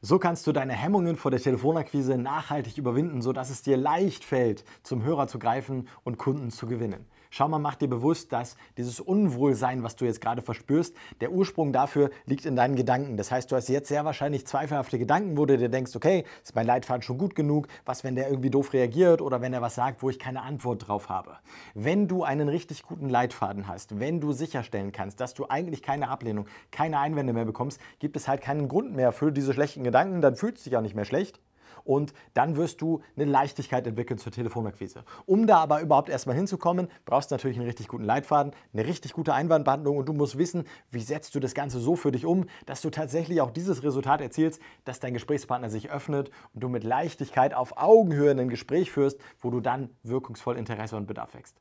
So kannst du deine Hemmungen vor der Telefonakquise nachhaltig überwinden, sodass es dir leicht fällt, zum Hörer zu greifen und Kunden zu gewinnen. Schau mal, mach dir bewusst, dass dieses Unwohlsein, was du jetzt gerade verspürst, der Ursprung dafür liegt in deinen Gedanken. Das heißt, du hast jetzt sehr wahrscheinlich zweifelhafte Gedanken, wo du dir denkst, okay, ist mein Leitfaden schon gut genug? Was, wenn der irgendwie doof reagiert oder wenn er was sagt, wo ich keine Antwort drauf habe? Wenn du einen richtig guten Leitfaden hast, wenn du sicherstellen kannst, dass du eigentlich keine Ablehnung, keine Einwände mehr bekommst, gibt es halt keinen Grund mehr für diese schlechten Gedanken. Gedanken, dann fühlst du dich auch nicht mehr schlecht. Und dann wirst du eine Leichtigkeit entwickeln zur Telefonakquise. Um da aber überhaupt erstmal hinzukommen, brauchst du natürlich einen richtig guten Leitfaden, eine richtig gute Einwandbehandlung und du musst wissen, wie setzt du das Ganze so für dich um, dass du tatsächlich auch dieses Resultat erzielst, dass dein Gesprächspartner sich öffnet und du mit Leichtigkeit auf Augenhöhe ein Gespräch führst, wo du dann wirkungsvoll Interesse und Bedarf wächst.